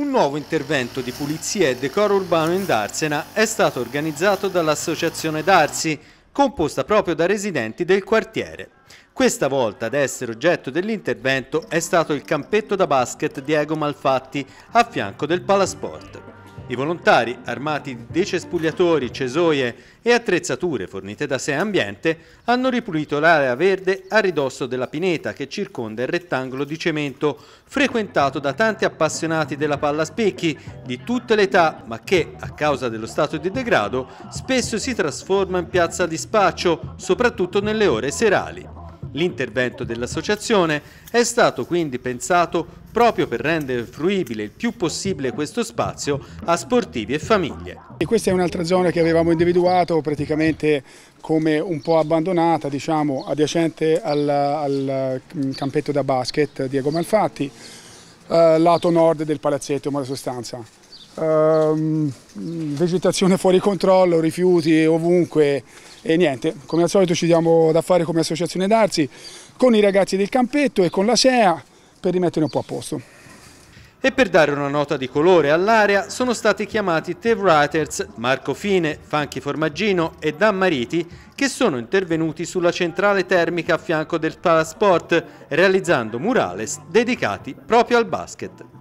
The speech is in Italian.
Un nuovo intervento di pulizia e decoro urbano in Darsena è stato organizzato dall'associazione Darsi, composta proprio da residenti del quartiere. Questa volta ad essere oggetto dell'intervento è stato il campetto da basket Diego Malfatti a fianco del Palasport. I volontari, armati di cespugliatori, cesoie e attrezzature fornite da sé ambiente, hanno ripulito l'area verde a ridosso della pineta che circonda il rettangolo di cemento, frequentato da tanti appassionati della palla specchi di tutte le età, ma che, a causa dello stato di degrado, spesso si trasforma in piazza di spaccio, soprattutto nelle ore serali. L'intervento dell'associazione è stato quindi pensato proprio per rendere fruibile il più possibile questo spazio a sportivi e famiglie. E questa è un'altra zona che avevamo individuato praticamente come un po' abbandonata, diciamo, adiacente al, al mm, campetto da basket Diego Malfatti, eh, lato nord del palazzetto, ma la sostanza. Eh, vegetazione fuori controllo, rifiuti ovunque, e niente, come al solito ci diamo da fare come associazione d'Arzi, con i ragazzi del campetto e con la SEA per rimettere un po' a posto. E per dare una nota di colore all'area sono stati chiamati Tev Writers, Marco Fine, Fanchi Formaggino e Dan Mariti che sono intervenuti sulla centrale termica a fianco del Palasport realizzando murales dedicati proprio al basket.